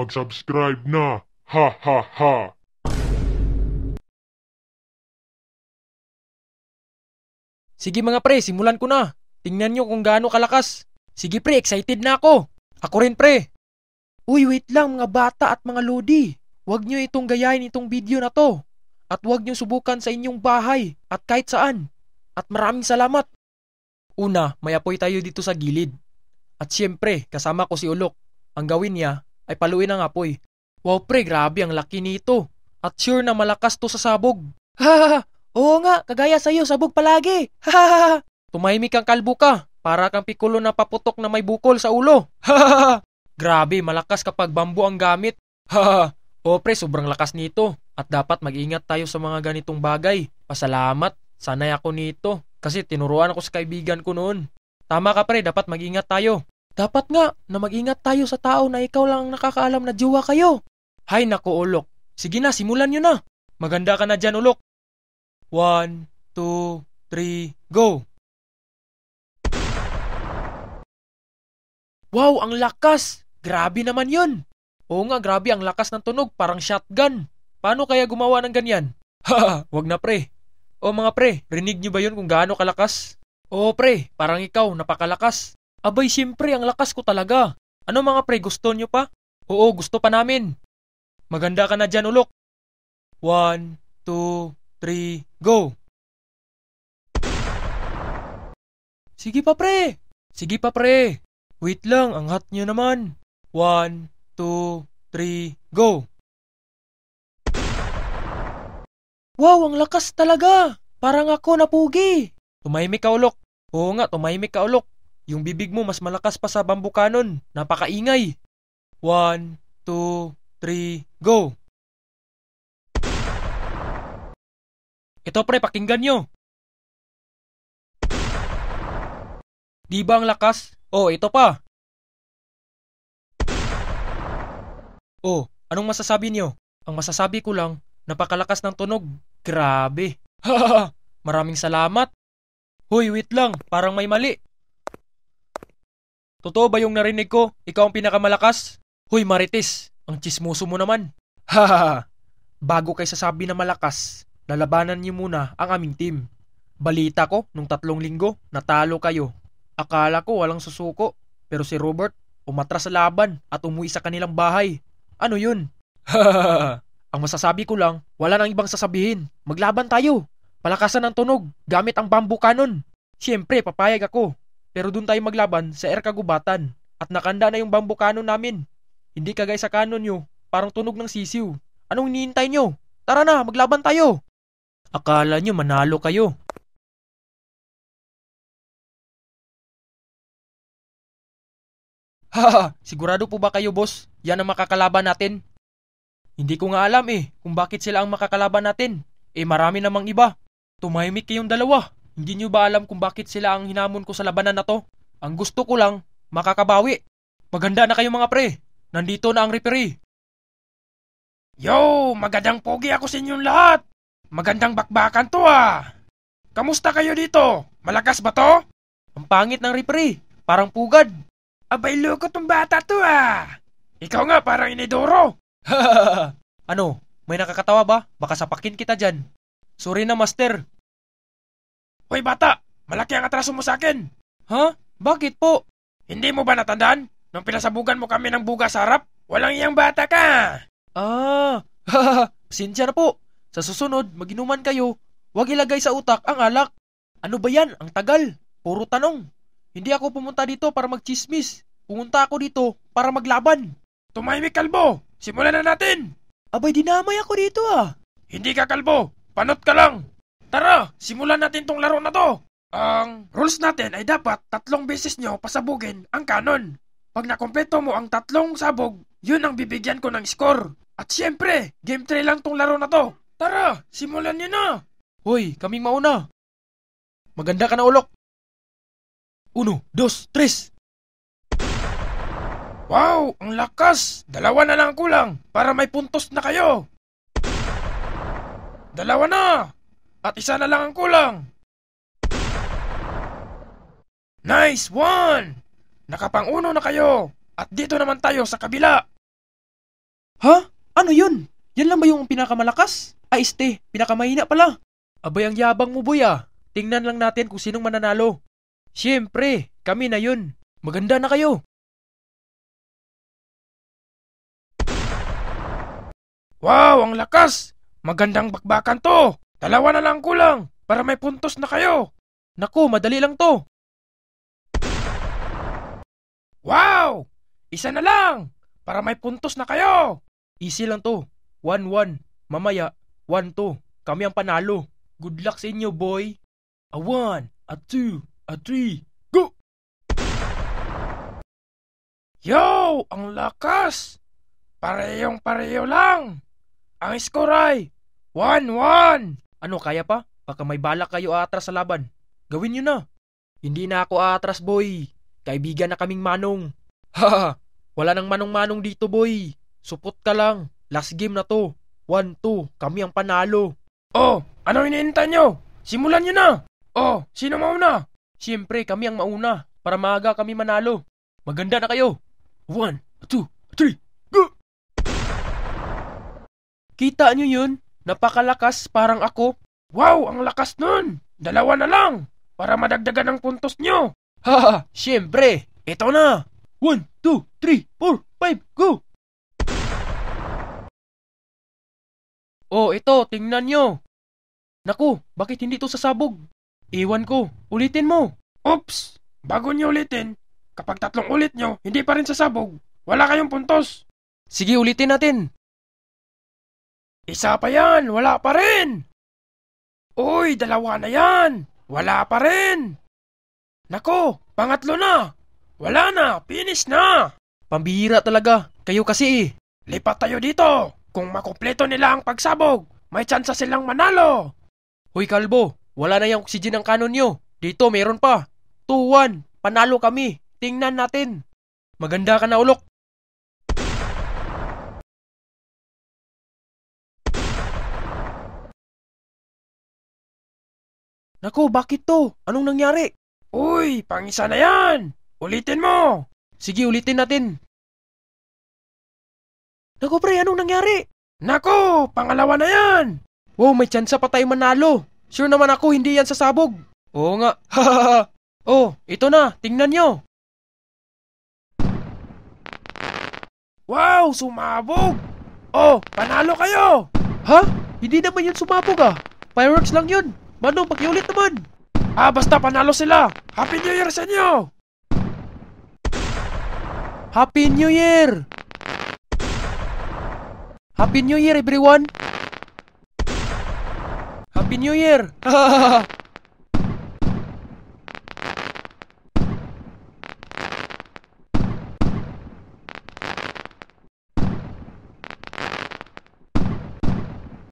Mag-subscribe na! Ha ha ha! Sige mga pre, simulan ko na. Tingnan nyo kung gaano kalakas. Sige pre, excited na ako. Ako rin pre. Uy, wait lang mga bata at mga lodi. Huwag nyo itong gayahin itong video na to. At huwag nyo subukan sa inyong bahay at kahit saan. At maraming salamat. Una, may apoy tayo dito sa gilid. At siyempre, kasama ko si Ulok. Ang gawin niya, ay paluin ang apoy. Eh. Wow pre, grabe ang laki nito. At sure na malakas to sa sabog. Ha! Oo nga, kagaya sa iyo, sabog palagi. Ha! Tumahimik ang kalbo ka, para kang pikulo na paputok na may bukol sa ulo. Ha! Grabe, malakas kapag bambu ang gamit. Ha! O pre, sobrang lakas nito. At dapat mag-ingat tayo sa mga ganitong bagay. Pasalamat, sanay ako nito. Kasi tinuruan ako sa kaibigan ko noon. Tama ka pre, dapat mag-ingat tayo. Dapat nga na mag-ingat tayo sa tao na ikaw lang ang nakakaalam na jiwa kayo. Hay nako ulok. Sige na, simulan nyo na. Maganda ka na dyan ulok. One, two, three, go! Wow, ang lakas! Grabe naman yun! Oo nga, grabe ang lakas ng tunog, parang shotgun. Paano kaya gumawa ng ganyan? Ha, wag na pre. O mga pre, rinig niyo ba yun kung gaano kalakas? Oo pre, parang ikaw, napakalakas. Abay siyempre, ang lakas ko talaga. Ano mga pre, gusto nyo pa? Oo, gusto pa namin. Maganda ka na dyan, ulok. One, two, three, go! Sige pa, pre! Sige pa, pre! Wait lang, ang hot nyo naman. One, two, three, go! Wow, ang lakas talaga! Parang ako napugi! Tumahimik ka ulok. Oo nga, tumahimik ka ulok. Yung bibig mo mas malakas pa sa bamboo cannon. Napakaingay. One, two, three, go! Ito pre, pakinggan nyo. Di ba ang lakas? Oh, ito pa. Oh, anong masasabi niyo? Ang masasabi ko lang, napakalakas ng tunog. Grabe. Hahaha, maraming salamat. Hoy, wait lang, parang may mali. Totoo ba yung narinig ko? Ikaw ang pinakamalakas? Hoy Marites, ang chismoso mo naman. Haha, bago kay sasabi na malakas, lalabanan niyo muna ang aming team. Balita ko, nung tatlong linggo, natalo kayo. Akala ko walang susuko, pero si Robert umatras sa laban at umuwi sa kanilang bahay. Ano yun? Hahaha, ang masasabi ko lang, wala nang ibang sasabihin. Maglaban tayo. Palakasan ang tunog gamit ang bamboo cannon. Siyempre, papayag ako. Pero doon tayo maglaban sa air kagubatan at nakanda na yung bamboo cannon namin. Hindi kagay sa kanon nyo, parang tunog ng sisiw. Anong hinihintay nyo? Tara na, maglaban tayo! Akala nyo manalo kayo. Haha, sigurado po ba kayo boss? Yan ang makakalaban natin? Hindi ko nga alam eh kung bakit sila ang makakalaban natin. Eh marami namang iba. Tumahimik kayong dalawa. Hindi nyo ba alam kung bakit sila ang hinamon ko sa labanan na to? Ang gusto ko lang, makakabawi. Maganda na kayo mga pre. Nandito na ang referee. Yo, magandang pogi ako sa inyong lahat. Magandang bakbakan to ah. Kamusta kayo dito? Malakas ba to? Ang pangit ng referee. Parang pugad. Abay, loko tong bata to ah. Ikaw nga parang inidoro. ano? May nakakatawa ba? Baka sapakin kita dyan. Sorry na master, Hoy bata, malaki ang atraso mo sa akin. Ha? Huh? Bakit po? Hindi mo ba natandaan? Nung pinasabugan mo kami ng buga sa harap, walang iyang bata ka! Ah, sinsya na po. Sa susunod, maginuman kayo. Huwag ilagay sa utak ang alak. Ano ba yan? Ang tagal. Puro tanong. Hindi ako pumunta dito para magchismis. Pumunta ako dito para maglaban. Tumahimik kalbo! Simulan na natin! Abay, dinamay ako dito ah! Hindi ka kalbo! Panot ka lang! Tara, simulan natin tong laro na to! Ang rules natin ay dapat tatlong beses nyo pasabugin ang kanon. Pag nakompleto mo ang tatlong sabog, yun ang bibigyan ko ng score. At siyempre, game 3 lang tong laro na to. Tara, simulan nyo na! Hoy, kaming mauna. Maganda ka na ulok. Uno, dos, tres. Wow, ang lakas! Dalawa na lang kulang para may puntos na kayo. Dalawa na! At isa na lang ang kulang! Nice one! Nakapanguno na kayo! At dito naman tayo sa kabila! Ha? Ano yun? Yan lang ba yung pinakamalakas? Ay, este, pinakamahina pala. Abay ang yabang mo, boy ah. Tingnan lang natin kung sinong mananalo. Siyempre, kami na yun. Maganda na kayo. Wow, ang lakas! Magandang bakbakan to! Dalawa na lang kulang para may puntos na kayo. Naku, madali lang to. Wow! Isa na lang para may puntos na kayo. Easy lang to. 1-1. Mamaya, 1-2. Kami ang panalo. Good luck sa inyo, boy. A 1, a 2, a 3, go! Yo! Ang lakas! Parehong pareho lang! Ang score ay 1-1! Ano, kaya pa? Baka may balak kayo atras sa laban. Gawin nyo na. Hindi na ako atras, boy. Kaibigan na kaming manong. Ha! Wala nang manong-manong dito, boy. Supot ka lang. Last game na to. 1-2. Kami ang panalo. Oh! Ano iniintay nyo? Simulan nyo na! Oh! Sino mauna? Siyempre, kami ang mauna. Para maaga kami manalo. Maganda na kayo. 1, 2, 3, go! Kita nyo yun? Napakalakas parang ako. Wow, ang lakas nun! Dalawa na lang! Para madagdagan ang puntos nyo! Ha, siyempre! Ito na! 1, 2, 3, 4, 5, go! Oh, ito, tingnan nyo! Naku, bakit hindi ito sasabog? Iwan ko, ulitin mo! Oops! Bago nyo ulitin, kapag tatlong ulit nyo, hindi pa rin sasabog. Wala kayong puntos! Sige, ulitin natin. Isa pa yan, wala pa rin! Uy, dalawa na yan! Wala pa rin! Nako, pangatlo na! Wala na, finish na! Pambihira talaga, kayo kasi eh. Lipat tayo dito! Kung makumpleto nila ang pagsabog, may tsansa silang manalo! Hoy Kalbo, wala na yung oxygen ng kanon nyo. Dito meron pa. 2-1, panalo kami. Tingnan natin. Maganda ka na ulok. Nako, bakit to? Anong nangyari? Uy, pangisa na yan! Ulitin mo! Sige, ulitin natin. Nako pre, anong nangyari? Nako, pangalawa na yan! Wow, oh, may tsansa pa tayo manalo. Sure naman ako, hindi yan sasabog. Oo nga. oh, ito na, tingnan nyo. Wow, sumabog! Oh, panalo kayo! Ha? Hindi naman yun sumabog ah. Fireworks lang yun. Mano, pakiulit naman! Ah, basta panalo sila! Happy New Year sa inyo! Happy New Year! Happy New Year, everyone! Happy New Year!